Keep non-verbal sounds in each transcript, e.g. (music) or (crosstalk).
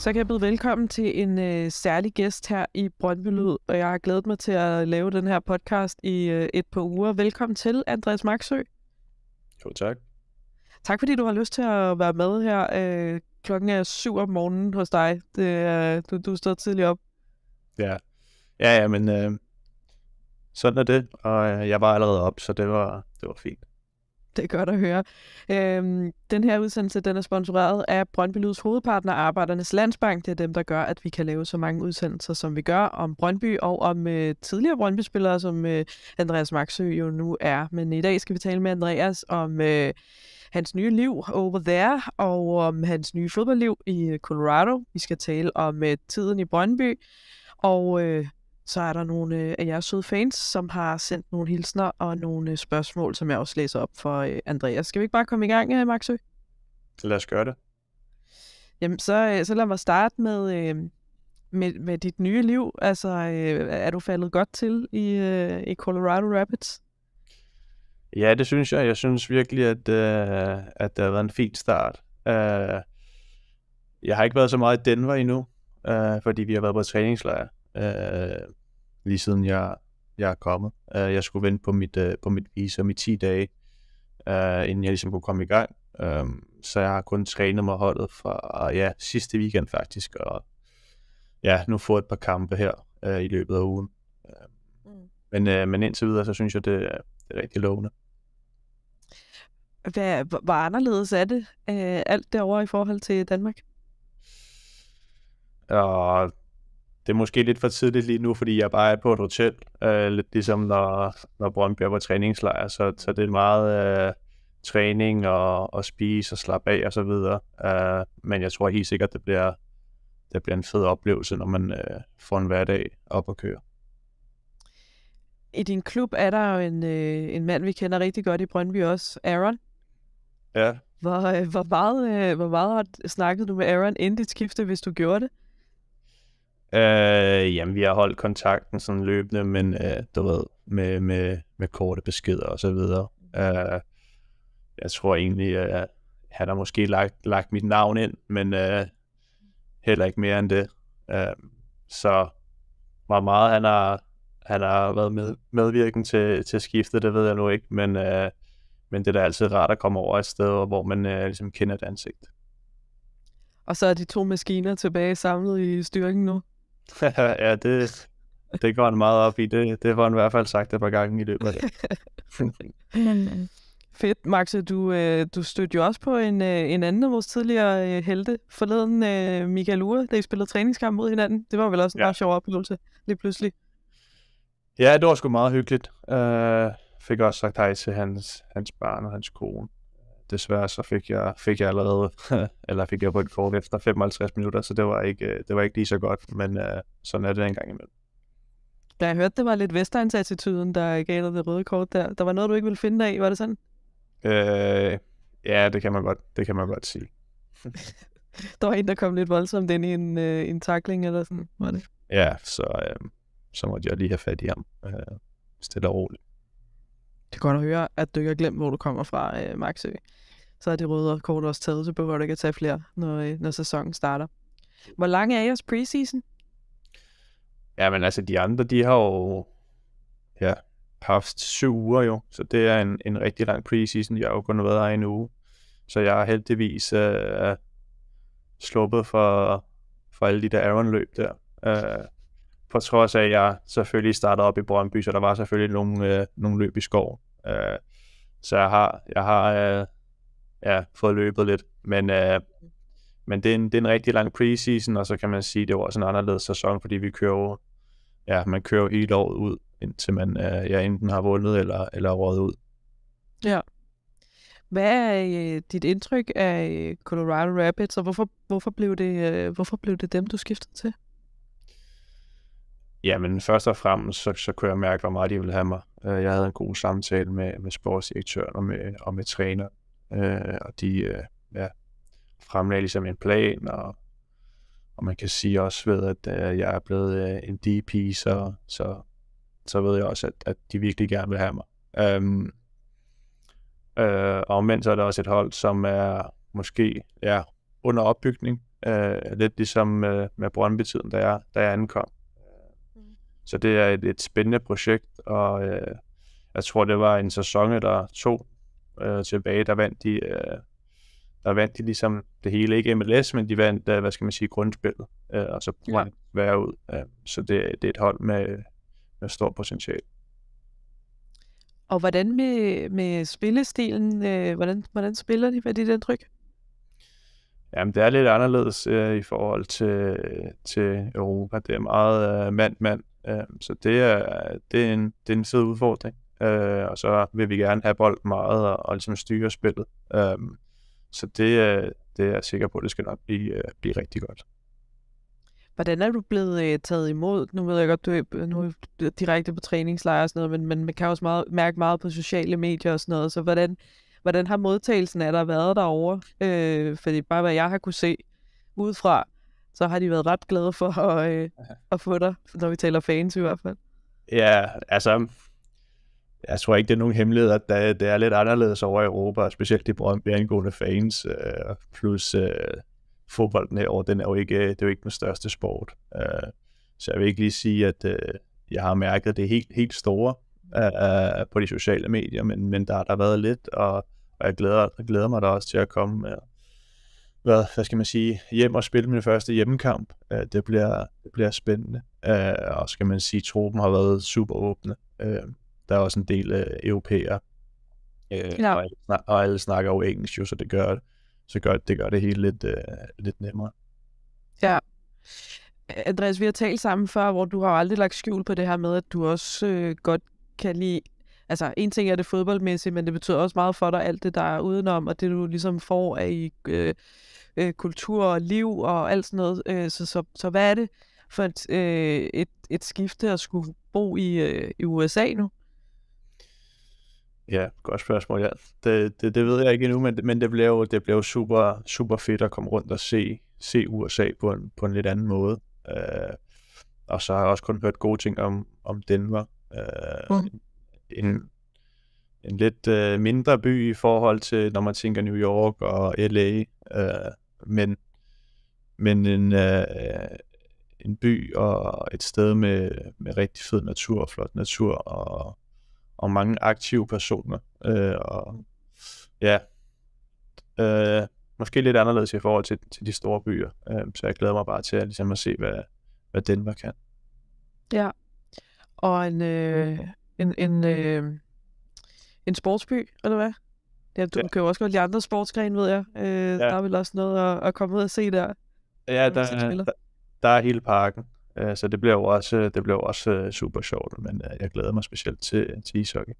Så kan jeg byde velkommen til en øh, særlig gæst her i Brøndby Lyd, og jeg har glædet mig til at lave den her podcast i øh, et par uger. Velkommen til, Andreas Maxø. Jo, tak. Tak fordi du har lyst til at være med her. Øh, klokken er syv om morgenen hos dig. Det, øh, du, du står tidligt op. Ja, ja, ja men øh, sådan er det, og øh, jeg var allerede op, så det var, det var fint. (laughs) Det er godt at høre. Øhm, den her udsendelse den er sponsoreret af Brøndby Lyds hovedpartner Arbejdernes Landsbank. Det er dem, der gør, at vi kan lave så mange udsendelser, som vi gør om Brøndby og om øh, tidligere Brøndby-spillere, som øh, Andreas Maxø jo nu er. Men i dag skal vi tale med Andreas om øh, hans nye liv over there og om hans nye fodboldliv i Colorado. Vi skal tale om øh, tiden i Brøndby og... Øh, så er der nogle øh, af jeres søde fans, som har sendt nogle hilsner og nogle øh, spørgsmål, som jeg også læser op for øh, Andreas. Skal vi ikke bare komme i gang, øh, Maxø? Lad os gøre det. Jamen, så, øh, så lad mig starte med, øh, med, med dit nye liv. Altså, øh, er du faldet godt til i, øh, i Colorado Rapids? Ja, det synes jeg. Jeg synes virkelig, at, øh, at det har været en fin start. Øh, jeg har ikke været så meget i Denver endnu, øh, fordi vi har været på træningslejr. Øh, lige siden jeg, jeg er kommet. Uh, jeg skulle vente på mit, uh, på mit visum i 10 dage, uh, inden jeg ligesom kunne komme i gang. Um, så jeg har kun trænet med holdet fra ja, sidste weekend faktisk, og ja, nu får et par kampe her uh, i løbet af ugen. Uh, mm. men, uh, men indtil videre, så synes jeg, det, det er rigtig lovende. Hvad, hvor anderledes er det, øh, alt derovre i forhold til Danmark? Og det er måske lidt for tidligt lige nu, fordi jeg bare er på et hotel, øh, lidt ligesom når, når Brøndby er på træningslejr, så, så det er meget øh, træning og, og spise og slappe af og så videre. Øh, men jeg tror helt sikkert, det bliver, det bliver en fed oplevelse, når man øh, får en hverdag op at køre. I din klub er der jo en, øh, en mand, vi kender rigtig godt i Brøndby også, Aaron. Ja. Hvor, øh, hvor, meget, øh, hvor meget snakkede du med Aaron inden dit skifte, hvis du gjorde det? Øh, jamen, vi har holdt kontakten sådan løbende, men øh, du ved, med, med, med korte beskeder og så videre. Øh, jeg tror egentlig, øh, at han har måske lagt, lagt mit navn ind, men øh, heller ikke mere end det. Øh, så hvor meget han har, han har været med, medvirken til, til skiftet, det ved jeg nu ikke, men, øh, men det er da altid rart at komme over et sted, hvor man øh, ligesom kender et ansigt. Og så er de to maskiner tilbage samlet i styrken nu? (laughs) ja, det, (laughs) det går han meget op i. Det, det får han i hvert fald sagt et par gange i løbet af det. (laughs) Øh, fedt, Max. Du, øh, du stødte jo også på en, øh, en anden af vores tidligere øh, helte forleden, øh, Michael Ure, da I spillede træningskamp mod hinanden. Det var vel også en ja. meget sjov oplevelse lige pludselig. Ja, det var sgu meget hyggeligt. Uh, fik også sagt hej til hans, hans barn og hans kone desværre så fik jeg, fik jeg allerede, (laughs) eller fik jeg på et kort efter 55 minutter, så det var ikke, øh, det var ikke lige så godt, men uh, sådan er det en gang imellem. Da jeg hørte, det var lidt Vestegns-attituden, der gav dig det røde kort der. Der var noget, du ikke ville finde af, var det sådan? Øh, ja, det kan man godt, det kan man godt sige. (laughs) der var en, der kom lidt voldsomt ind i en, øh, en takling eller sådan, var det? Ja, så, øh, så måtte jeg lige have fat i ham. Øh, stille og roligt. Det er godt at høre, at du ikke har glemt, hvor du kommer fra, øh, Maxø. Så er det røde kort også taget, så behøver du ikke at tage flere, når, øh, når sæsonen starter. Hvor lang er jeres preseason? Jamen altså, de andre, de har jo ja, haft syv uger jo, så det er en, en rigtig lang preseason. Jeg har jo kun været her en uge, så jeg har heldigvis øh, sluppet for, for alle de der Aaron-løb der. Øh, på trods af, at jeg selvfølgelig startede op i Brøndby, så der var selvfølgelig nogle, øh, nogle løb i skov. Øh, så jeg har, jeg har øh, ja, fået løbet lidt, men, øh, men det, er en, det er en rigtig lang preseason, og så kan man sige, det var også en anderledes sæson, fordi vi kører ja, man kører jo hele året ud, indtil man øh, ja, enten har vundet eller, eller råd ud. Ja. Hvad er øh, dit indtryk af øh, Colorado Rapids, og hvorfor, hvorfor, blev det, øh, hvorfor blev det dem, du skiftede til? Jamen, først og fremmest, så, så kunne jeg mærke, hvor meget de ville have mig. Øh, jeg havde en god samtale med, med sportsdirektøren og med, og med træner, øh, og de øh, ja, fremlagde ligesom en plan, og, og man kan sige også ved, at øh, jeg er blevet øh, en DP, så, så, så ved jeg også, at, at de virkelig gerne vil have mig. Um, øh, og omvendt så er der også et hold, som er måske ja, under opbygning, øh, lidt ligesom øh, med Brøndby-tiden, da jeg, da jeg ankom så det er et, et spændende projekt, og øh, jeg tror, det var en sæson der to øh, tilbage, der vandt de... Øh, der vandt de ligesom det hele, ikke MLS, men de vandt, øh, hvad skal man sige, grundspillet, øh, og så ja. være ud. Uh, så det, det er et hold med, med stor potentiale. Og hvordan med, med spillestilen, øh, hvordan, hvordan spiller de? Hvad er dit tryk? Jamen, det er lidt anderledes øh, i forhold til, til Europa. Det er meget øh, mand-mand, Øh, så det er, det, er en, det er en fed udfordring. Øh, og så vil vi gerne have bold meget og, og ligesom styre spillet. Øhm, så det, er, øh, det er jeg sikker på, at det skal nok blive, øh, blive rigtig godt. Hvordan er du blevet taget imod? Nu ved jeg godt, du er, nu er du direkte på træningslejr og sådan noget, men, men man kan også meget, mærke meget på sociale medier og sådan noget. Så hvordan, hvordan har modtagelsen af dig været derovre? Øh, fordi bare hvad jeg har kunne se udefra, så har de været ret glade for at, øh, at få dig, når vi taler fans i hvert fald. Ja, altså, jeg tror ikke, det er nogen hemmelighed, at det, det er lidt anderledes over i Europa, specielt de brøndby angående fans, øh, plus øh, fodbolden herovre, den er jo ikke, det er jo ikke den største sport. Øh, så jeg vil ikke lige sige, at øh, jeg har mærket det helt, helt store øh, på de sociale medier, men, men der har der været lidt, og, og jeg glæder, jeg glæder mig da også til at komme med, været, hvad skal man sige, hjem og spille min første hjemmekamp. Uh, det, bliver, det bliver spændende. Uh, og skal man sige, truppen har været super åbne. Uh, der er også en del uh, europæer. Uh, no. og, alle, og alle snakker jo engelsk, jo, så det gør, så gør, det, gør det hele lidt, uh, lidt nemmere. Ja. Andreas, vi har talt sammen før, hvor du har aldrig lagt skjul på det her med, at du også øh, godt kan lide altså en ting er det fodboldmæssigt, men det betyder også meget for dig alt det, der er udenom, og det du ligesom får af i øh, øh, kultur og liv og alt sådan noget. Øh, så, så, så hvad er det for et, øh, et, et skifte at skulle bo i, øh, i USA nu? Ja, godt spørgsmål. Ja. Det, det, det ved jeg ikke endnu, men, men det blev det blev super, super fedt at komme rundt og se, se USA på en, på en lidt anden måde. Øh, og så har jeg også kun hørt gode ting om, om Denver. Øh, mm en, en lidt øh, mindre by i forhold til, når man tænker New York og LA, øh, men, men en, øh, en by og et sted med, med rigtig fed natur og flot natur og, og mange aktive personer. Øh, og ja, øh, måske lidt anderledes i forhold til, til de store byer. Øh, så jeg glæder mig bare til at, ligesom at se, hvad, hvad Danmark kan. Ja, og en, øh, mm en, en, øh, en sportsby, eller hvad? Ja, du ja. kan jo også godt de andre sportsgrene, ved jeg. Øh, ja. Der er vel også noget at, at komme ud og se der. Ja, der, der, der er hele parken. Uh, så det bliver jo også, øh, det bliver også uh, super sjovt, men uh, jeg glæder mig specielt til, til ishockey.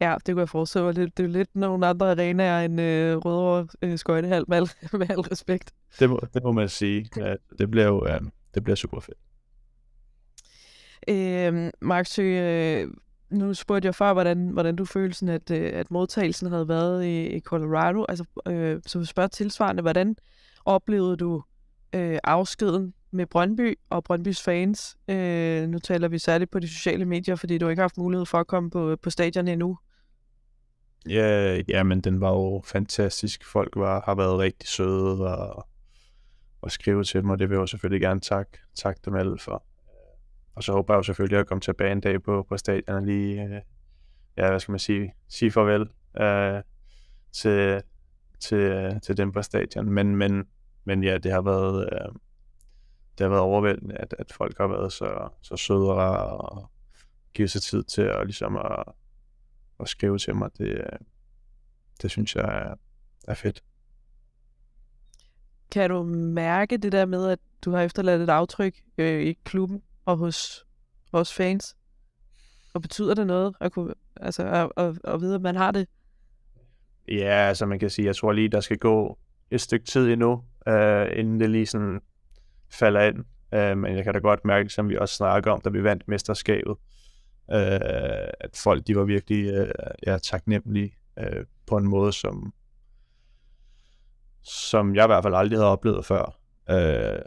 Ja, det kunne jeg forestille mig. Det, det er lidt nogle andre arenaer end øh, Rødovre øh, Skøjtehal, med, (laughs) med al respekt. Det må, det må man sige. Ja, det bliver jo øh, det bliver super fedt. Øh, Max, øh, nu spurgte jeg før, hvordan, hvordan du følte, sådan, at, øh, at modtagelsen havde været i, i Colorado. Altså, øh, så spørger tilsvarende, hvordan oplevede du øh, afskeden med Brøndby og Brøndbys fans? Øh, nu taler vi særligt på de sociale medier, fordi du ikke har haft mulighed for at komme på, på stadion endnu. Ja, ja, men den var jo fantastisk. Folk var, har været rigtig søde og, og skrive til mig, og det vil jeg selvfølgelig gerne tak, tak dem alle for. Og så håber jeg jo selvfølgelig at komme tilbage en dag på, på stadion og lige, øh, ja, hvad skal man sige, sige farvel øh, til, til, øh, til dem på stadion. Men, men, men ja, det har været, øh, det har været overvældende, at, at folk har været så, så søde og givet sig tid til at, ligesom at, at skrive til mig. Det, øh, det synes jeg er, er fedt. Kan du mærke det der med, at du har efterladt et aftryk øh, i klubben? og hos vores fans. Og betyder det noget at, kunne, altså, at, at, at vide, at man har det? Ja, altså man kan sige, jeg tror lige, der skal gå et stykke tid endnu, øh, inden det lige sådan falder ind. Øh, men jeg kan da godt mærke, som vi også snakker om, da vi vandt mesterskabet, øh, at folk de var virkelig øh, ja, taknemmelige øh, på en måde, som, som jeg i hvert fald aldrig havde oplevet før. Øh,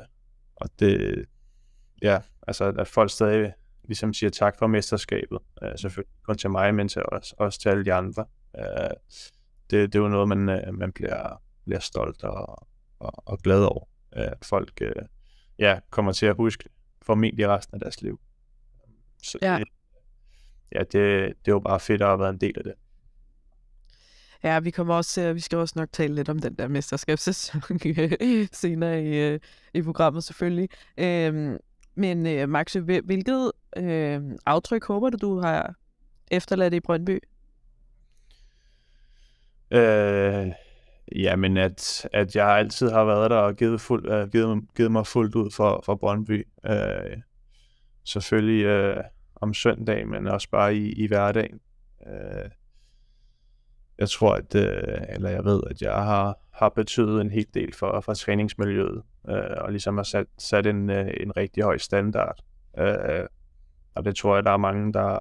og det, ja, Altså, at folk stadig ligesom siger tak for mesterskabet. Øh, mm. selvfølgelig kun til mig, men til os, også til alle de andre. Øh, det, det er jo noget, man, øh, man bliver, bliver stolt og, og, og glad over. at folk øh, ja, kommer til at huske formentlig resten af deres liv. Så ja. Det, ja, det, det er jo bare fedt at have været en del af det. Ja, vi kommer også øh, vi skal også nok tale lidt om den der mesterskabssæson (laughs) senere i, øh, i programmet selvfølgelig. Øhm, men øh, Max, hvilket øh, aftryk håber du, du har efterladt i Brøndby? Øh, ja, men at, at jeg altid har været der og givet, fuld, uh, givet, givet mig fuldt ud for, for Brøndby. Uh, selvfølgelig uh, om søndag, men også bare i, i hverdagen. Uh, jeg tror, at, uh, eller jeg ved, at jeg har har betydet en hel del for, for træningsmiljøet, øh, og ligesom har sat, sat en, øh, en rigtig høj standard. Øh, og det tror jeg, der er mange, der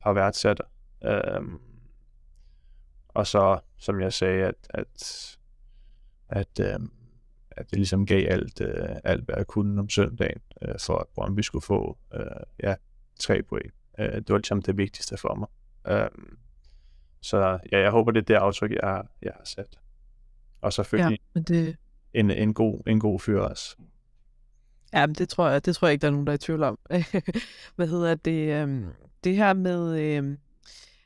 har værdsat. Øh, og så, som jeg sagde, at, at, at, øh, at det ligesom gav alt, øh, alt hvad jeg kunne om søndagen, øh, for at Brøndby skulle få øh, ja, tre point. Øh, det var ligesom det vigtigste for mig. Øh, så ja, jeg håber, det er det aftryk, jeg, jeg har sat og selvfølgelig ja, men det... en, en, god, en god fyr også. Ja, men det tror jeg, det tror jeg ikke, der er nogen, der er i tvivl om. (laughs) Hvad hedder det? Øhm, det her med, øhm,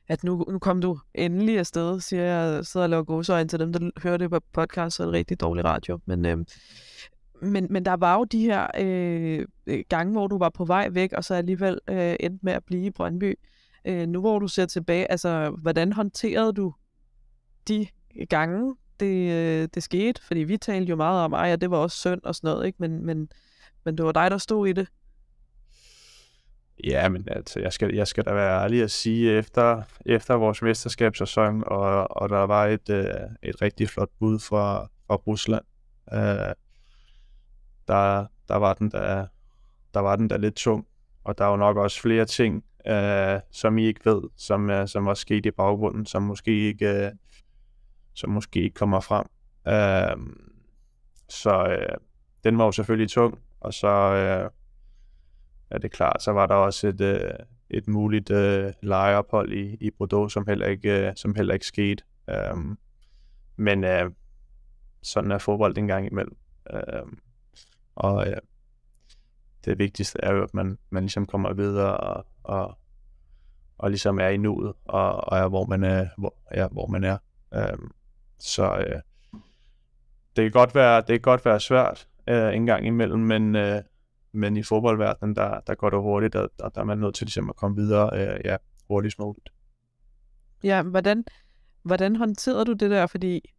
at nu, nu kom du endelig afsted, siger jeg, sidder og laver godsøjne til dem, der hører det på podcast, så er det rigtig dårlig radio. Men, øhm, men, men der var jo de her øh, øh, gange, hvor du var på vej væk, og så alligevel øh, endte med at blive i Brøndby. Øh, nu hvor du ser tilbage, altså, hvordan håndterede du de gange, det, øh, det skete, fordi vi talte jo meget om, at det var også synd og sådan noget, ikke? Men, men, men det var dig, der stod i det. Ja, men altså, jeg skal, jeg skal da være ærlig at sige, efter, efter vores mesterskabssæson, og, og der var et, øh, et rigtig flot bud fra, fra Rusland, øh, der, der, var den der, der var den der lidt tung, og der var nok også flere ting, øh, som I ikke ved, som, øh, som var sket i baggrunden, som måske ikke, øh, som måske ikke kommer frem. Øh, så øh, den var jo selvfølgelig tung, og så øh, er det klart, så var der også et, øh, et muligt øh, lejeophold i, i Bordeaux, som heller ikke, øh, som heller ikke skete. Øh, men øh, sådan er fodbold en gang imellem. Øh, og øh, det vigtigste er jo, at man, man ligesom kommer videre og, og, og ligesom er i nuet, og, og er, hvor man er. Hvor, ja, hvor man er. Øhm, så øh, det kan godt være, det kan godt være svært øh, en gang imellem, men, øh, men i fodboldverdenen, der, der går det hurtigt, og der, der er man nødt til ligesom at komme videre øh, ja, hurtigst muligt. Ja, hvordan, hvordan håndterer du det der? Fordi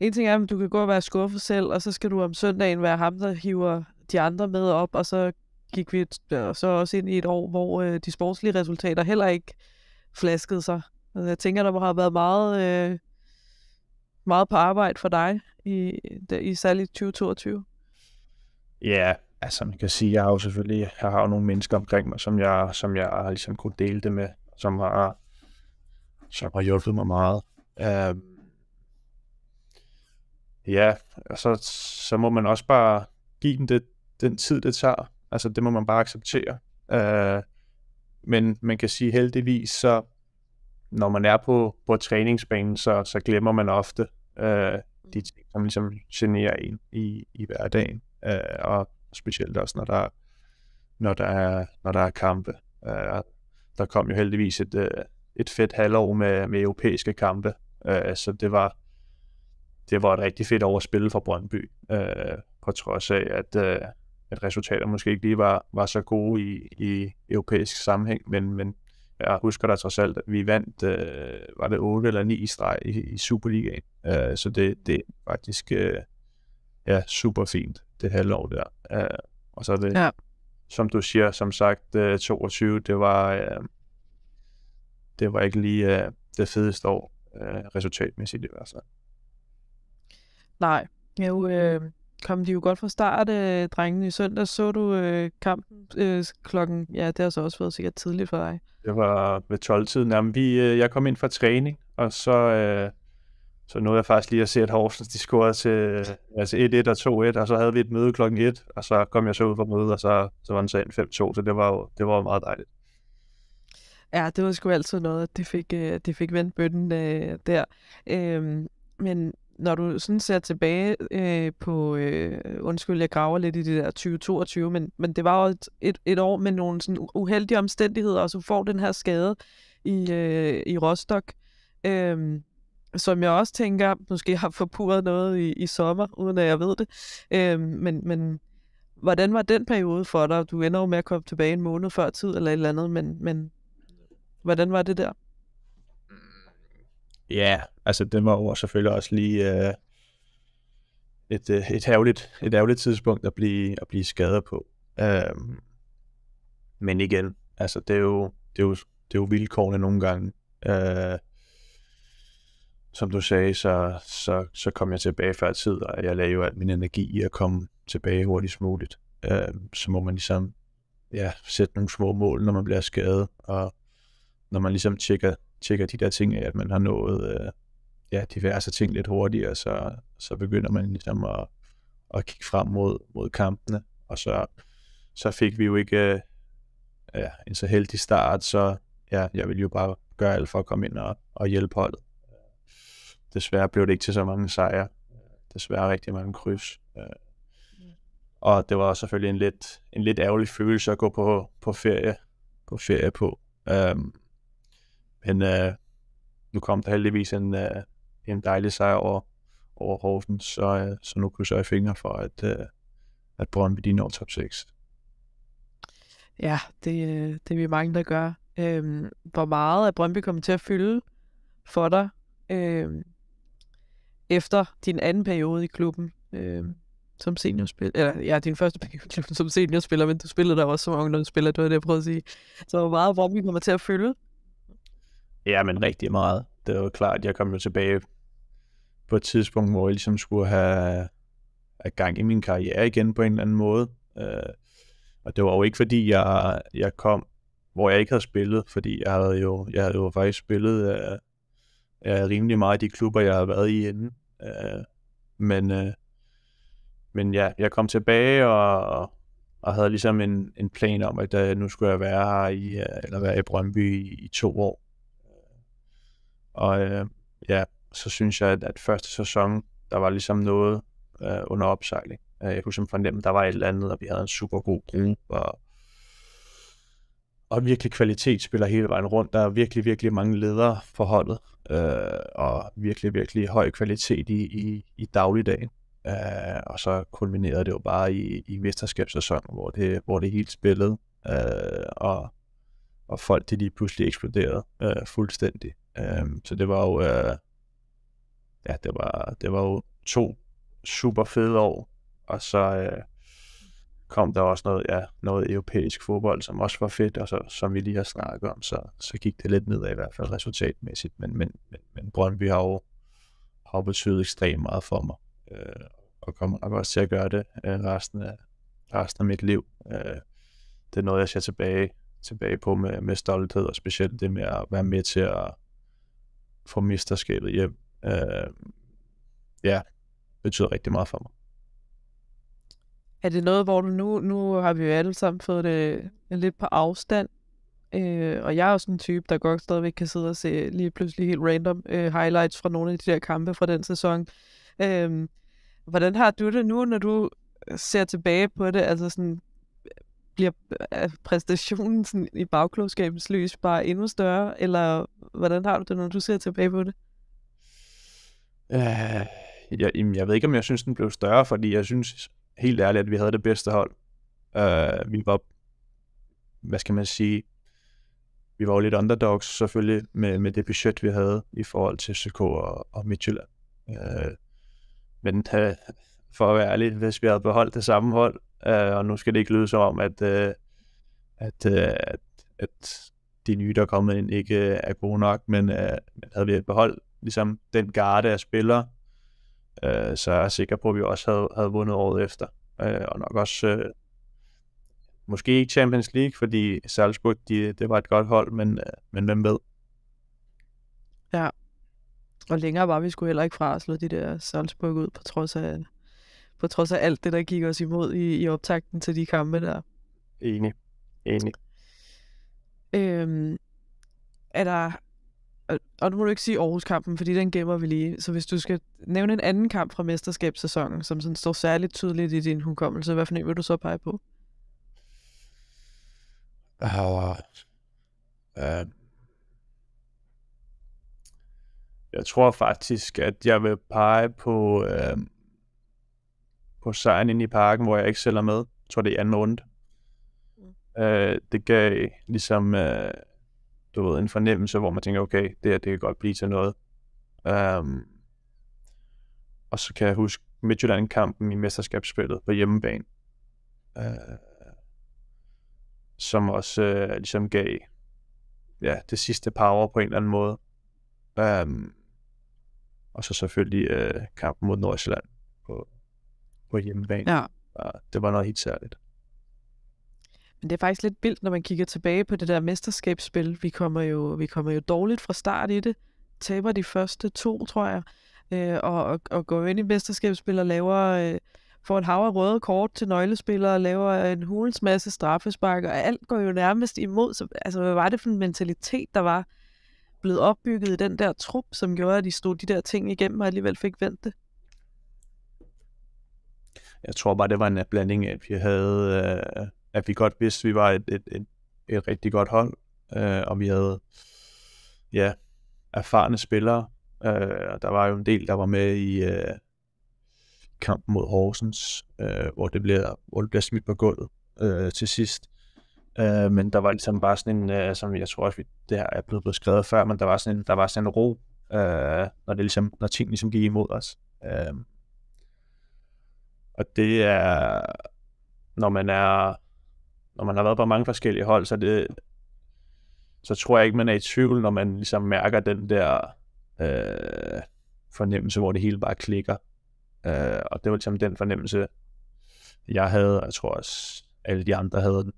en ting er, at du kan gå og være skuffet selv, og så skal du om søndagen være ham, der hiver de andre med op, og så gik vi et, så også ind i et år, hvor øh, de sportslige resultater heller ikke flaskede sig. jeg tænker, der må have været meget øh, meget på arbejde for dig, i, der, i særligt 2022? Ja, yeah, altså man kan sige, jeg har jo selvfølgelig jeg har jo nogle mennesker omkring mig, som jeg, som jeg har ligesom kunne dele det med, som har, som har hjulpet mig meget. Uh, ja, og så, så må man også bare give dem det, den tid, det tager. Altså det må man bare acceptere. Uh, men man kan sige heldigvis, så når man er på, på træningsbanen, så, så glemmer man ofte, Øh, mm. de ting, som ligesom generer en i, i hverdagen, øh, og specielt også, når der, når der, er, når der er kampe. Øh, der kom jo heldigvis et, øh, et fedt halvår med, med europæiske kampe, øh, så det var, det var et rigtig fedt år at spille for Brøndby, øh, på trods af, at, øh, at resultater måske ikke lige var, var så gode i, i europæisk sammenhæng, men, men jeg husker da trods alt, at vi vandt, øh, var det 8 eller 9 i streg i, i Superligaen. Uh, så det, det er faktisk uh, ja, super fint, det halvår der. Uh, og så er det, ja. som du siger, som sagt, uh, 22, det var, uh, det var ikke lige uh, det fedeste år, uh, resultatmæssigt i hvert fald. Nej, jo, øh, kom de jo godt fra start, øh, drengene. I søndag så du øh, kampen øh, klokken, ja, det har så også været sikkert tidligt for dig. Det var ved 12-tiden. Jamen, vi, øh, jeg kom ind fra træning, og så, øh, så nåede jeg faktisk lige at se, at Horsens de scorede til øh, altså 1-1 og 2-1, og så havde vi et møde klokken 1, og så kom jeg så ud fra mødet, og så, så var den sagen 5-2, så det var jo det var meget dejligt. Ja, det var sgu altid noget, at det fik, øh, det fik vendt bøtten øh, der. Øhm, men når du sådan ser tilbage øh, på, øh, undskyld, jeg graver lidt i det der 2022, men, men det var jo et, et, et år med nogle sådan uheldige omstændigheder, og så får den her skade i, øh, i Rostock, øh, som jeg også tænker, måske har forpurret noget i, i sommer, uden at jeg ved det. Øh, men, men hvordan var den periode for dig? Du ender jo med at komme tilbage en måned før tid eller et eller andet, men, men hvordan var det der? Ja, yeah, altså det var jo selvfølgelig også lige øh, et, øh, et, ærgerligt, et ærgerligt tidspunkt at blive, at blive skadet på. Øh, men igen, altså det er jo, det er jo, det er jo vilkårene nogle gange. Øh, som du sagde, så, så, så kom jeg tilbage før tid, og jeg lagde jo al min energi i at komme tilbage hurtigst muligt. Øh, så må man ligesom ja, sætte nogle små mål, når man bliver skadet, og når man ligesom tjekker, tjekker de der ting af, at man har nået øh, ja, diverse ting lidt hurtigere, så, så begynder man ligesom at, at kigge frem mod, mod kampene, og så, så fik vi jo ikke øh, ja, en så heldig start, så ja, jeg ville jo bare gøre alt for at komme ind og, og hjælpe holdet. Desværre blev det ikke til så mange sejre. Desværre rigtig mange kryds. Øh. Og det var selvfølgelig en lidt, en lidt ærgerlig følelse at gå på, på ferie, på ferie på. Um, men øh, nu kom der heldigvis en, øh, en dejlig sejr over, over Horsens, så, øh, så nu kunne jeg fingre for, at, øh, at Brøndby de når top 6. Ja, det, øh, det er vi mange, der gør. Øhm, hvor meget er Brøndby kommet til at fylde for dig øhm, efter din anden periode i klubben øhm, som seniorspiller? Eller ja, din første periode i klubben som seniorspiller, men du spillede der også som ungdomsspiller, du var det, jeg prøvede at sige. Så hvor meget Brøndby kommer til at fylde Ja, men rigtig meget. Det var klart, at jeg kom jo tilbage på et tidspunkt, hvor jeg ligesom skulle have, gang i min karriere igen på en eller anden måde. Øh, og det var jo ikke fordi, jeg, jeg kom, hvor jeg ikke havde spillet, fordi jeg havde jo, jeg havde jo faktisk spillet øh, øh, rimelig meget i de klubber, jeg havde været i inden. Øh, men, øh, men ja, jeg kom tilbage og, og havde ligesom en, en plan om, at øh, nu skulle jeg være her i, øh, eller være i Brøndby i, i to år. Og øh, ja, så synes jeg, at, at første sæson, der var ligesom noget øh, under opsejling. Øh, jeg kunne simpelthen fornemme, at der var et eller andet, og vi havde en super god gruppe, og, og virkelig kvalitetsspiller hele vejen rundt. Der er virkelig, virkelig mange ledere for holdet, øh, og virkelig, virkelig høj kvalitet i, i, i dagligdagen. Øh, og så kulminerede det jo bare i, i mesterskabssæsonen, hvor det, hvor det helt spillede, øh, og, og folk de lige pludselig eksploderede øh, fuldstændig. Øhm, så det var jo, øh, ja, det var, det var jo to super fede år, og så øh, kom der også noget, ja, noget europæisk fodbold, som også var fedt, og så, som vi lige har snakket om, så, så gik det lidt ned i hvert fald resultatmæssigt, men, men, men, men Brøndby har jo, har betydet ekstremt meget for mig, øh, og kommer nok også til at gøre det øh, resten, af, resten af mit liv. Øh, det er noget, jeg ser tilbage, tilbage på med, med stolthed, og specielt det med at være med til at får mesterskabet hjem, øh, ja, betyder rigtig meget for mig. Er det noget, hvor du nu, nu har vi jo alle sammen fået det lidt på afstand, øh, og jeg er jo sådan en type, der godt stadigvæk kan sidde og se lige pludselig helt random øh, highlights fra nogle af de der kampe fra den sæson. Øh, hvordan har du det nu, når du ser tilbage på det? Altså sådan, bliver øh, præstationen sådan i bagklogskabens lys bare endnu større, eller hvordan har du det, når du ser tilbage på det? Uh, jeg, jeg ved ikke, om jeg synes, den blev større, fordi jeg synes helt ærligt, at vi havde det bedste hold. Uh, vi var, hvad skal man sige, vi var jo lidt underdogs selvfølgelig med, med det budget, vi havde i forhold til SK og, og Midtjylland. Uh, men uh, for at være ærlig, hvis vi havde beholdt det samme hold, Uh, og nu skal det ikke lyde som om, at, uh, at, uh, at, at de nye, der er kommet ind, ikke uh, er gode nok, men, uh, men havde vi beholdt ligesom, den garde af spillere, uh, så er jeg sikker på, at vi også havde, havde vundet året efter. Uh, og nok også, uh, måske ikke Champions League, fordi Salzburg, de, det var et godt hold, men, uh, men hvem ved? Ja, og længere var vi skulle heller ikke fra at slå de der Salzburg ud, på trods af på trods af alt det, der gik os imod i, i optakten til de kampe der. Enig. Enig. Øhm, er der, og nu må du ikke sige Aarhus-kampen, fordi den gemmer vi lige. Så hvis du skal nævne en anden kamp fra mesterskabssæsonen, som sådan står særligt tydeligt i din hukommelse, hvad for en vil du så pege på? Uh, uh, jeg tror faktisk, at jeg vil pege på uh, på sejren inde i parken, hvor jeg ikke selv er med. Jeg tror, det er anden runde. Mm. Øh, det gav ligesom, øh, du ved, en fornemmelse, hvor man tænker, okay, det her, det kan godt blive til noget. Um, og så kan jeg huske Midtjylland-kampen i mesterskabsspillet på hjemmebane. Uh, som også øh, ligesom gav ja, det sidste power på en eller anden måde. Um, og så selvfølgelig øh, kampen mod Nordsjælland på på hjemmebane. Ja. Og det var noget helt særligt. Men det er faktisk lidt vildt, når man kigger tilbage på det der mesterskabsspil. Vi kommer jo, vi kommer jo dårligt fra start i det. Taber de første to, tror jeg. Øh, og, og, og går ind i mesterskabsspil og laver... Øh, får et hav af røde kort til nøglespillere og laver en hulens masse straffespark, og alt går jo nærmest imod. Så, altså, hvad var det for en mentalitet, der var blevet opbygget i den der trup, som gjorde, at de stod de der ting igennem og alligevel fik vendt det? jeg tror bare, det var en blanding, at vi havde, øh, at vi godt vidste, at vi var et, et, et, et rigtig godt hold, øh, og vi havde ja, erfarne spillere, øh, og der var jo en del, der var med i kampen mod Horsens, hvor, det bliver, hvor det bliver smidt på gulvet til sidst. Øh, men der var ligesom bare sådan en, som jeg tror også, vi, det her er blevet, beskrevet før, men der var sådan en, der var sådan en ro, øh, når, det ligesom, når ting ligesom gik imod os. Og det er, når man er, når man har været på mange forskellige hold, så det, så tror jeg ikke, man er i tvivl, når man ligesom mærker den der øh, fornemmelse, hvor det hele bare klikker. Øh, og det var ligesom den fornemmelse, jeg havde, og jeg tror også, alle de andre havde den.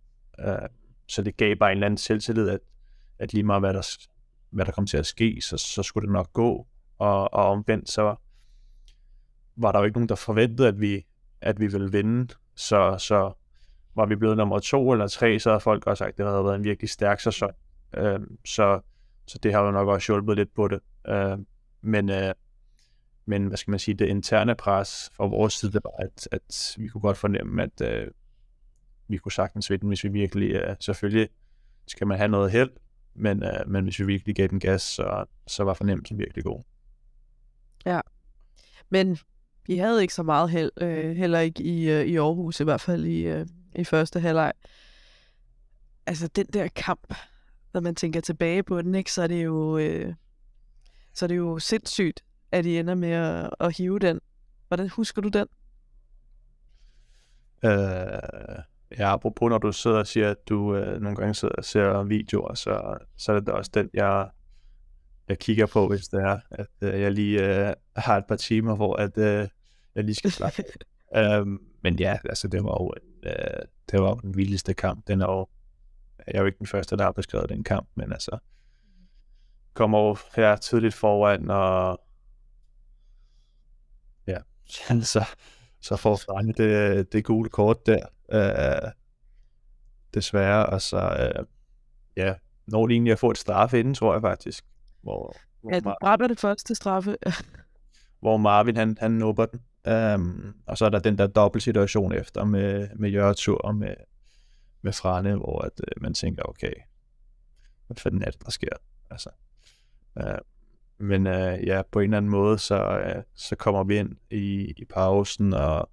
Øh, så det gav bare en eller anden selvtillid, at, at lige meget hvad der, hvad der kom til at ske, så, så skulle det nok gå. Og, og omvendt, så var der jo ikke nogen, der forventede, at vi at vi ville vinde, så, så var vi blevet nummer to eller tre, så havde folk også sagt, at det havde været en virkelig stærk sæson. Øh, så, så det har jo nok også hjulpet lidt på det. Øh, men, øh, men hvad skal man sige, det interne pres fra vores side, det var, at, at vi kunne godt fornemme, at øh, vi kunne sagtens vinde, hvis vi virkelig, øh, selvfølgelig skal man have noget held, men, øh, men hvis vi virkelig gav den gas, så, så var fornemmelsen virkelig god. Ja, men vi havde ikke så meget held, øh, heller ikke i, øh, i Aarhus, i hvert fald i, øh, i første halvleg. Altså den der kamp, når man tænker tilbage på den, ikke, så er det jo, øh, så er det jo sindssygt, at I ender med at, at hive den. Hvordan husker du den? Øh, ja, apropos når du sidder og siger, at du øh, nogle gange sidder og ser videoer, så, så er det også den, jeg jeg kigger på, hvis det er, at øh, jeg lige øh, har et par timer, hvor at, øh, jeg lige skal slappe. (laughs) øhm, men ja, altså det var jo en, øh, det var jo den vildeste kamp. Den er jo, jeg er jo ikke den første, der har beskrevet den kamp, men altså, kommer jo her tidligt foran, og ja, (laughs) så, så får Frank det, det gule kort der, øh, desværre, og så, øh, ja, når de egentlig har fået et straffe inden, tror jeg faktisk. Hvor, hvor ja, Mar- det første straffe. hvor Marvin, han, han nubber den, Um, og så er der den der dobbelt situation efter med, med Jørgetur og med, med Frane, hvor at, uh, man tænker, okay, hvad fanden er det, der sker? Altså, uh, men uh, ja, på en eller anden måde, så, uh, så kommer vi ind i, i pausen og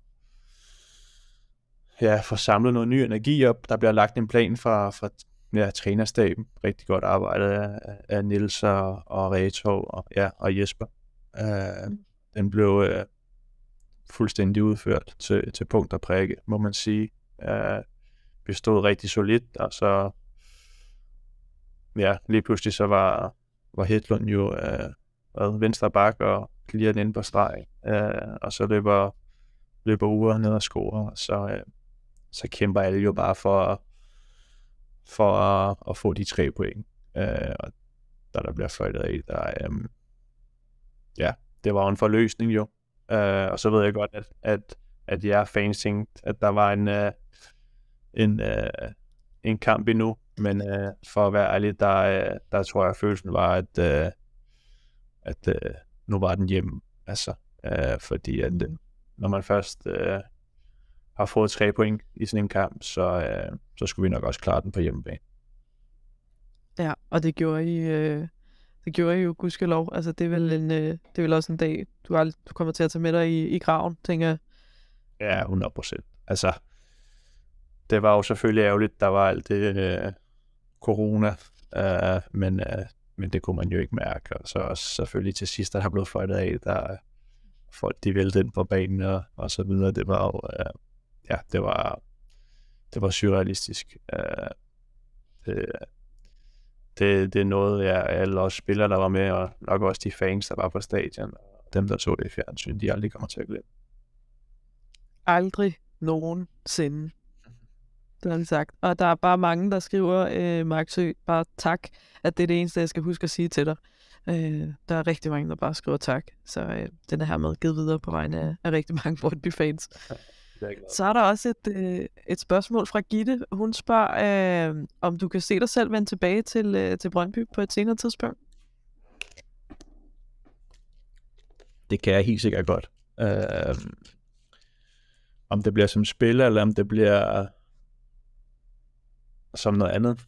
ja, får samlet noget ny energi op. Der bliver lagt en plan fra, fra ja, trænerstaben. Rigtig godt arbejdet af, af Nils og, og Reto og, ja, og Jesper. Uh, den blev, Uh, fuldstændig udført til, til punkt og prikke, må man sige. Øh, vi stod rigtig solidt, og så ja, lige pludselig så var, var Hedlund jo øh, venstre bak og lige den inde på streg, øh, og så løber, løber uger ned og scorer, så, øh, så kæmper alle jo bare for, for at, at få de tre point. Øh, og der, der bliver fløjtet af, der, øh, ja, det var en forløsning jo, Øh, og så ved jeg godt, at, at, at jeg fans tænkte, at der var en, uh, en, uh, en kamp endnu, men uh, for at være ærlig, der, uh, der tror jeg, at følelsen var, at, uh, at uh, nu var den hjemme. Altså, uh, fordi at, uh, når man først uh, har fået tre point i sådan en kamp, så, uh, så skulle vi nok også klare den på hjemmebane. Ja, og det gjorde I Uh det gjorde I jo gudskelov. Altså, det er, vel mm. en, øh, det er vel også en dag, du, aldrig, du kommer til at tage med dig i, i graven, tænker jeg. Ja, 100 procent. Altså, det var jo selvfølgelig ærgerligt, der var alt det øh, corona, øh, men, øh, men det kunne man jo ikke mærke. Og så også selvfølgelig til sidst, der har blevet fløjtet af, der folk de væltede ind på banen og, og så videre. Det var jo, øh, ja, det var, det var surrealistisk. Øh, det, det, det er noget, jeg, alle os spillere, der var med, og nok også de fans, der var på stadion, og dem, der så det i fjernsyn, de aldrig kommer til at glemme. Aldrig nogensinde. Det har jeg sagt. Og der er bare mange, der skriver, øh, Mark Sø, bare tak, at det er det eneste, jeg skal huske at sige til dig. Øh, der er rigtig mange, der bare skriver tak. Så øh, den er hermed givet videre på vegne af, af rigtig mange Brøndby-fans. Ja så er der også et, øh, et spørgsmål fra Gitte. Hun spørger, øh, om du kan se dig selv vende tilbage til, øh, til Brøndby på et senere tidspunkt? Det kan jeg helt sikkert godt. Øh, om det bliver som spiller, eller om det bliver som noget andet.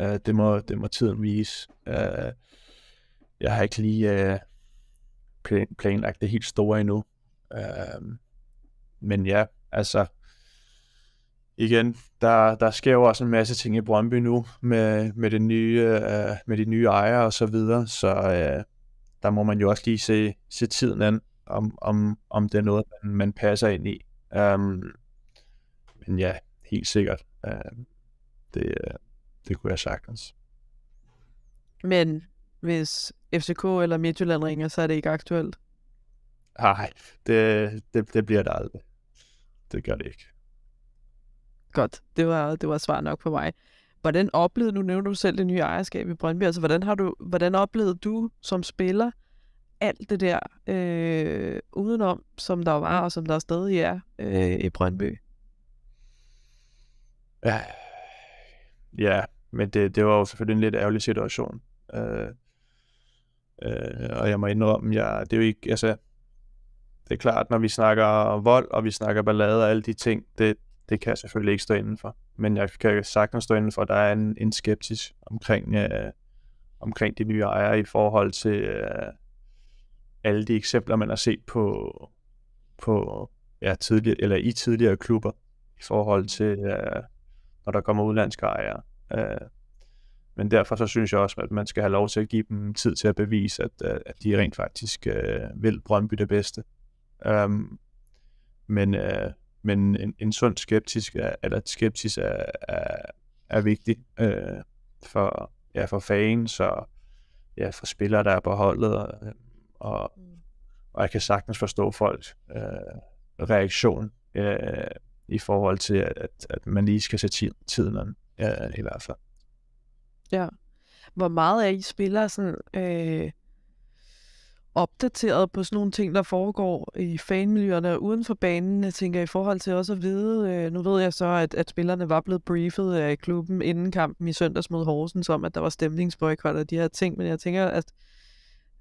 Øh, det, må, det må tiden vise. Øh, jeg har ikke lige øh, planlagt det helt store endnu. Øh, men ja, altså, igen, der, der sker jo også en masse ting i Brøndby nu, med, med, det nye, uh, med de nye ejere og så videre, så uh, der må man jo også lige se, se tiden an, om, om, om det er noget, man, man passer ind i. Um, men ja, helt sikkert. Uh, det, det kunne jeg sagtens. Men hvis FCK eller Midtjylland ringer, så er det ikke aktuelt? Nej, det, det, det bliver det aldrig det gør det ikke. Godt, det var, det var svar nok for mig. Hvordan oplevede du, nævner du selv det nye ejerskab i Brøndby, altså hvordan, har du, hvordan oplevede du som spiller alt det der øh, udenom, som der var og som der stadig er øh, i Brøndby? Ja, ja men det, det var jo selvfølgelig en lidt ærgerlig situation. Øh, øh, og jeg må indrømme, jeg, det er jo ikke, altså, det er klart, når vi snakker vold, og vi snakker ballade og alle de ting, det, det kan jeg selvfølgelig ikke stå indenfor. Men jeg kan sagtens stå indenfor, at der er en, en skeptisk omkring, øh, omkring de nye ejere i forhold til øh, alle de eksempler, man har set på, på ja, tidligere, eller i tidligere klubber i forhold til, øh, når der kommer udenlandske ejere. Øh, men derfor så synes jeg også, at man skal have lov til at give dem tid til at bevise, at, øh, at de rent faktisk øh, vil Brøndby det bedste. Um, men uh, men en, en sund skeptisk er, eller skepsis er, er, er vigtig uh, for, ja, for fans og ja, for spillere, der er på holdet. Og, og, mm. jeg kan sagtens forstå folks uh, reaktion uh, i forhold til, at, at man lige skal se tiden tiden uh, i hvert fald. Ja. Hvor meget er I spillere sådan, øh, opdateret på sådan nogle ting, der foregår i fanmiljøerne uden for banen, jeg tænker i forhold til også at vide, øh, nu ved jeg så, at, at spillerne var blevet briefet af øh, klubben inden kampen i søndags mod Horsens om, at der var stemningsboykot og de her ting, men jeg tænker, at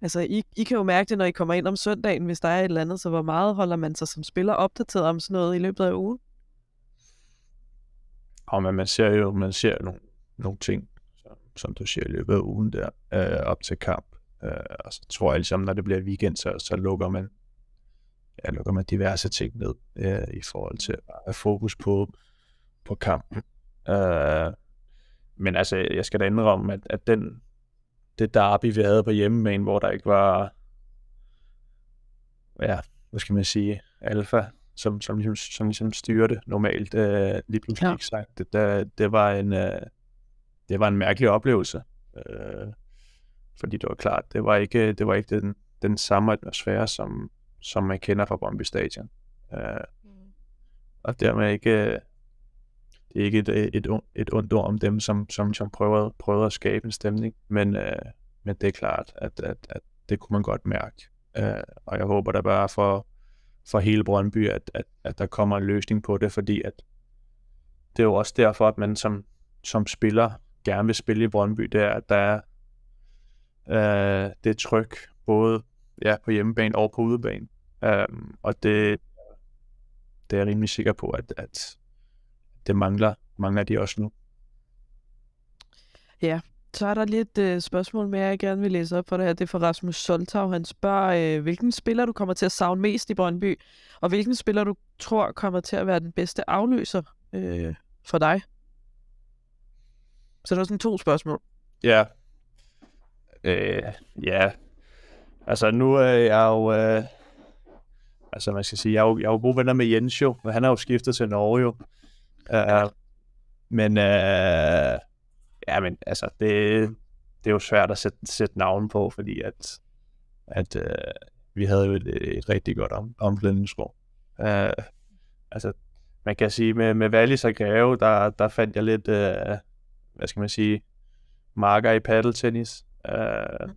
altså, I, I kan jo mærke det, når I kommer ind om søndagen, hvis der er et eller andet, så hvor meget holder man sig som spiller opdateret om sådan noget i løbet af ugen? Og man, man ser jo man ser nogle, nogle ting, som, som du siger i løbet af ugen der, øh, op til kamp, Øh, og så tror jeg ligesom, når det bliver weekend, så, så lukker man ja, lukker man diverse ting ned øh, i forhold til at have fokus på, på kampen. Øh, men altså, jeg skal da indrømme, at, at den, det derby, vi havde på hjemmebane, hvor der ikke var, ja, hvad skal man sige, alfa, som, som, ligesom, som ligesom styrte normalt, øh, lige pludselig ja. sagt. Det, det, var en, øh, det var en mærkelig oplevelse. Øh, fordi det var klart, det var ikke, det var ikke den, den samme atmosfære, som, som man kender fra Brøndby Stadion. Uh, mm. Og dermed ikke, det er ikke et, et, et ondt ord om dem, som, som, som prøver, prøver at skabe en stemning, men, uh, men det er klart, at, at, at det kunne man godt mærke. Uh, og jeg håber da bare for, for hele Brøndby, at, at, at der kommer en løsning på det, fordi at det er jo også derfor, at man som, som spiller gerne vil spille i Brøndby, det er, at der er øh, det tryk, både ja, på hjemmebane og på udebane. Øh, og det, det er jeg rimelig sikker på, at, at det mangler, mangler de også nu. Ja, så er der lige et øh, spørgsmål mere, jeg gerne vil læse op for det her. Det er fra Rasmus Soltau. Han spørger, øh, hvilken spiller du kommer til at savne mest i Brøndby, og hvilken spiller du tror kommer til at være den bedste afløser øh, for dig? Så der er sådan to spørgsmål. Ja, Øh, ja, altså nu er jeg jo... Øh, altså man skal sige, jeg er jo, jeg er jo gode venner med Jens jo, men han har jo skiftet til Norge jo. Uh, men, uh, ja, men altså, det, det er jo svært at sætte, sætte navn på, fordi at, at uh, vi havde jo et, et rigtig godt om, omklædningsrum. Uh, altså, man kan sige, med, med Valis og Greve, der, der fandt jeg lidt, uh, hvad skal man sige, marker i paddeltennis. Øh,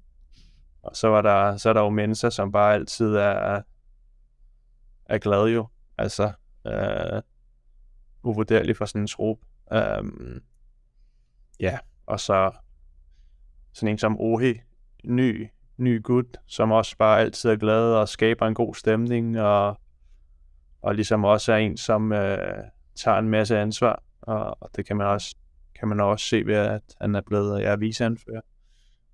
og så, var der, så er der jo Mensa, som bare altid er, er glad jo. Altså, øh, uvurderlig for sådan en trup. Øh, ja, og så sådan en som Ohi, ny, ny gut, som også bare altid er glad og skaber en god stemning, og, og ligesom også er en, som øh, tager en masse ansvar, og, og det kan man også kan man også se ved, at han er blevet ja, viseanfører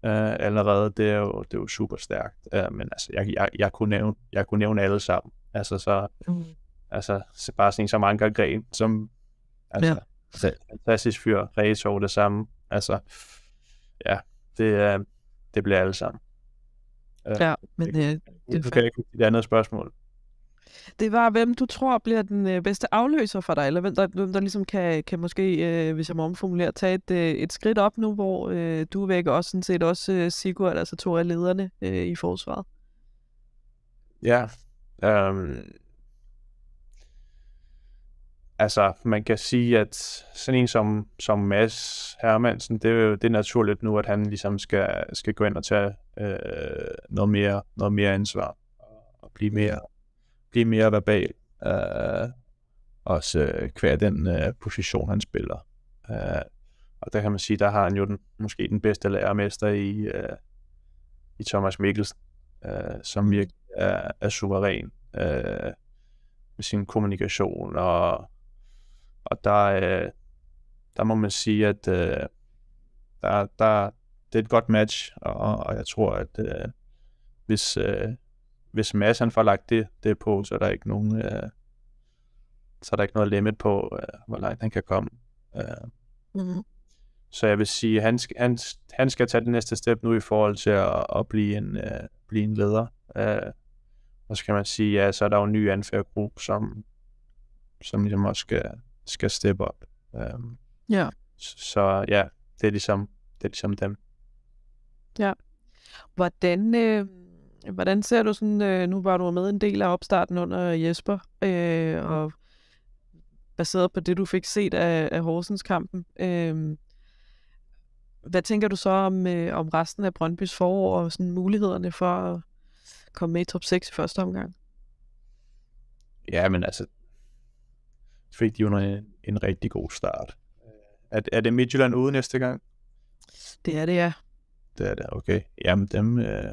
øh, allerede. Det er, jo, det er jo super stærkt. Øh, men altså, jeg, jeg, jeg, kunne nævne, jeg kunne nævne alle sammen. Altså, så, mm. altså så bare sådan en som Anker Gren, som altså, ja. Så, fantastisk fyr. Reto det samme. Altså, ja, det, øh, det bliver alle sammen. Øh, ja, men det, øh, det, det, det, det, det, det, det, det, det, et andet spørgsmål. Det var, hvem du tror bliver den øh, bedste afløser for dig, eller hvem der, hvem der ligesom kan, kan måske, øh, hvis jeg må omformulere, tage et, øh, et skridt op nu, hvor øh, du vækker også sådan set også øh, Sigurd, altså to af lederne øh, i forsvaret. Ja, Øhm, altså man kan sige, at sådan en som, som Mads Hermansen, det er jo det er naturligt nu, at han ligesom skal, skal gå ind og tage øh, noget, mere, noget mere ansvar og blive mere det er mere verbal. Øh, også øh, hver den øh, position, han spiller. Øh, og der kan man sige, der har han jo den, måske den bedste lærermester i, øh, i Thomas Mikkelsen, øh, som mm. virkelig er, er suveræn øh, med sin kommunikation. Og, og der, øh, der må man sige, at øh, der, der, det er et godt match, og, og jeg tror, at øh, hvis, øh, hvis Mads han får lagt det, det på, så er der ikke nogen, øh, så er der ikke noget limit på, øh, hvor langt han kan komme. Øh. Mm. Så jeg vil sige, han, han, han skal tage det næste step nu i forhold til at, at blive, en, øh, blive en leder. Øh. Og så kan man sige, ja, så er der jo en ny anførergruppe, som, som ligesom også skal, skal steppe op. Øh. Ja. Så, så ja, det er ligesom, det er ligesom dem. Ja. Hvordan, øh Hvordan ser du sådan, øh, nu var du med en del af opstarten under Jesper, øh, og baseret på det, du fik set af, af Horsens kampen, øh, hvad tænker du så om, øh, om resten af Brøndbys forår og sådan mulighederne for at komme med i top 6 i første omgang? Ja, men altså, fik de jo en, en rigtig god start. Er, er det Midtjylland ude næste gang? Det er det, ja. Det er det, okay. Jamen, dem, øh,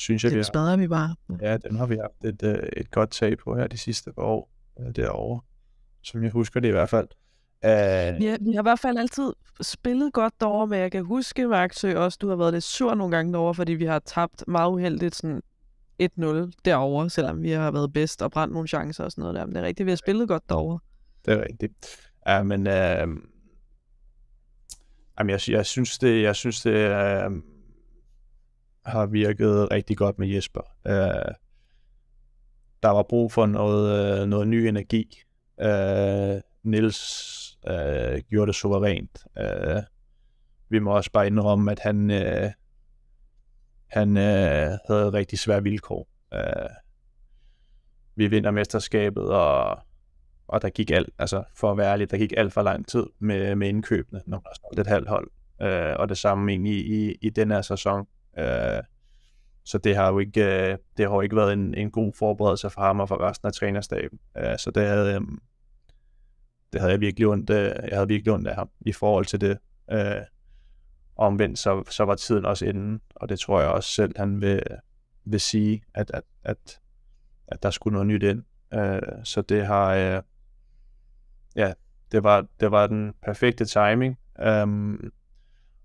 synes jeg, den vi har. Den vi bare. Mm. Ja, den har vi haft et, øh, et godt tag på her de sidste par år øh, derovre. Som jeg husker det i hvert fald. Uh... Øh, ja, vi har i hvert fald altid spillet godt derovre, men jeg kan huske, Marksø, også du har været lidt sur nogle gange derovre, fordi vi har tabt meget uheldigt sådan 1-0 derovre, selvom vi har været bedst og brændt nogle chancer og sådan noget der. Men det er rigtigt, vi har spillet godt derovre. Det er rigtigt. Ja, men uh... jamen, jeg, jeg synes det, jeg synes det, har virket rigtig godt med Jesper. Øh, der var brug for noget, øh, noget ny energi. Øh, Nils øh, gjorde det suverænt. Øh, vi må også bare indrømme, at han, øh, han øh, havde rigtig svære vilkår. Øh, vi vinder mesterskabet, og, og der gik alt, altså for at være ærlig, der gik alt for lang tid med, med indkøbene, når der stod et halvt hold. Øh, og det samme egentlig i, i den her sæson. Øh, så det har jo ikke, øh, det har jo ikke været en, en god forberedelse for ham og for resten af trænerstaben. Øh, så det havde, øh, det havde jeg virkelig ondt, øh, jeg havde virkelig ondt af ham i forhold til det. Øh, og omvendt, så, så var tiden også inden, og det tror jeg også selv, han vil, vil sige, at, at, at, at der skulle noget nyt ind. Øh, så det har, øh, ja, det var, det var den perfekte timing. Um,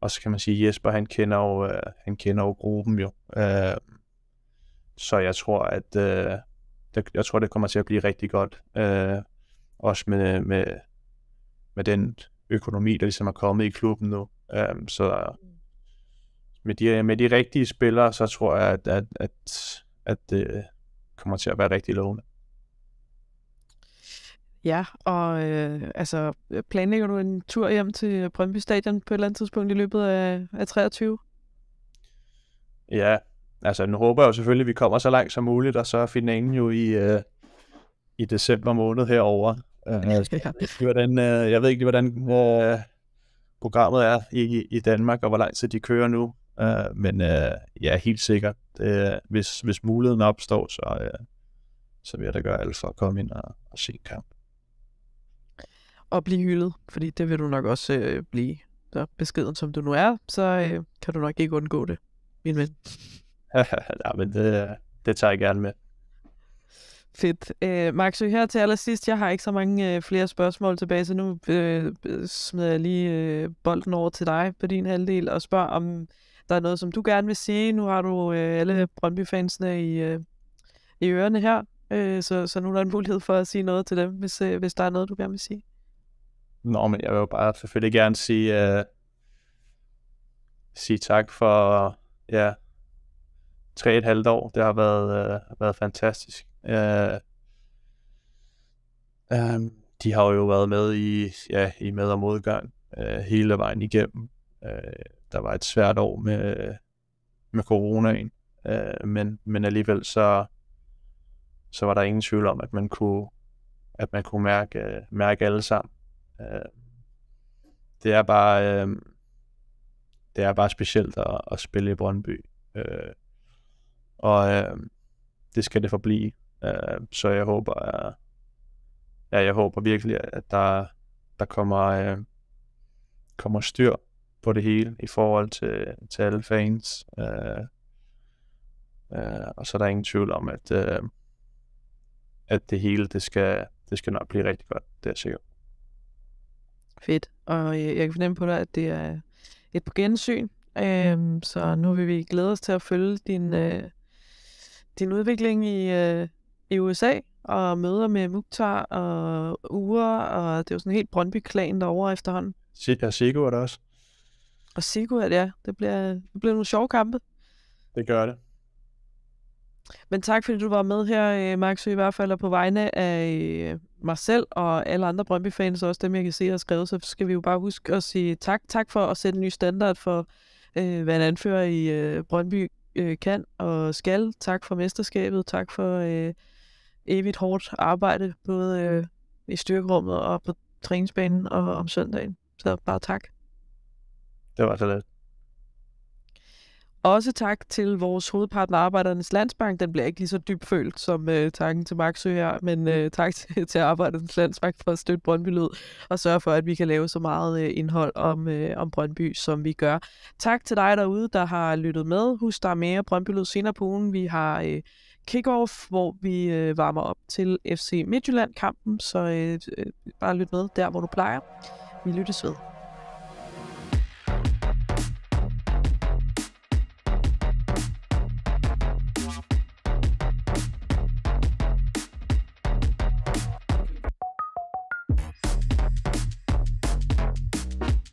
og så kan man sige, Jesper, han kender jo, øh, han kender jo gruppen jo. Øh, så jeg tror, at øh, jeg tror, det kommer til at blive rigtig godt. også med, med, med den økonomi, der ligesom er kommet i klubben nu. så med de, med de rigtige spillere, så tror jeg, at, at, at, at det kommer til at være rigtig lovende. Ja, og øh, altså, øh, planlægger du en tur hjem til Brøndby Stadion på et eller andet tidspunkt i løbet af, af 23? Ja, altså nu håber jeg jo selvfølgelig, at vi kommer så langt som muligt, og så er finalen jo i, øh, i december måned herover. Øh, hvordan, øh, jeg ved ikke lige, hvordan øh, programmet er i, i Danmark, og hvor lang tid de kører nu, øh, men øh, ja, helt sikkert, øh, hvis, hvis muligheden opstår, så, øh, så vil jeg da gøre alt for at komme ind og, og se en kamp og blive hyldet, fordi det vil du nok også øh, blive. Så beskeden som du nu er, så øh, kan du nok ikke undgå det, min ven. (laughs) ja, men det, det tager jeg gerne med. Fedt. Øh, Max, her til allersidst, jeg har ikke så mange øh, flere spørgsmål tilbage, så nu øh, øh, smider jeg lige øh, bolden over til dig på din halvdel og spørger, om der er noget, som du gerne vil sige. Nu har du øh, alle Brøndby-fansene i, øh, i ørerne her, øh, så, så nu er der en mulighed for at sige noget til dem, hvis, øh, hvis der er noget, du gerne vil sige. Nå, men jeg vil jo bare selvfølgelig gerne sige, uh, sige tak for ja, tre et halvt år. Det har været, uh, været fantastisk. Uh, um, de har jo været med i, ja, i med- og modgang uh, hele vejen igennem. Uh, der var et svært år med, med coronaen, uh, men, men alligevel så, så var der ingen tvivl om, at man kunne, at man kunne mærke, mærke alle sammen Øh, det er bare øh, det er bare specielt at, at spille i Brøndby. Øh, og øh, det skal det forblive. Øh, så jeg håber at, øh, ja, jeg håber virkelig at der der kommer øh, kommer styr på det hele i forhold til, til alle fans. Øh, øh, og så er der ingen tvivl om, at, øh, at det hele, det skal, det skal nok blive rigtig godt. Det er sikkert. Fedt. Og øh, jeg kan fornemme på dig, at det er et på gensyn. Øhm, så nu vil vi glæde os til at følge din, øh, din udvikling i, øh, i USA og møder med Mukhtar og Ure, og det er jo sådan en helt Brøndby-klan derovre efterhånden. Ja, Sigurd også. Og Sigurd, ja. Det bliver, det bliver nogle sjove kampe. Det gør det. Men tak fordi du var med her, øh, Max, i hvert fald, og på vegne af øh, mig selv og alle andre Brøndby-fans, og også dem, jeg kan se har skrevet, så skal vi jo bare huske at sige tak. Tak for at sætte en ny standard for, øh, hvad en anfører i øh, Brøndby øh, kan og skal. Tak for mesterskabet, tak for øh, evigt hårdt arbejde, både øh, i styrkerummet og på træningsbanen og om søndagen. Så bare tak. Det var så lidt. Også tak til vores hovedpartner Arbejdernes Landsbank. Den bliver ikke lige så dybfølt som øh, takken til Maxø her, men mm. øh, tak til, til Arbejdernes Landsbank for at støtte Brøndby Lød og sørge for, at vi kan lave så meget øh, indhold om, øh, om Brøndby, som vi gør. Tak til dig derude, der har lyttet med. Husk, der er mere Brøndby Lyd senere på ugen. Vi har øh, kickoff, hvor vi øh, varmer op til FC Midtjylland-kampen, så øh, øh, bare lyt med der, hvor du plejer. Vi lyttes ved.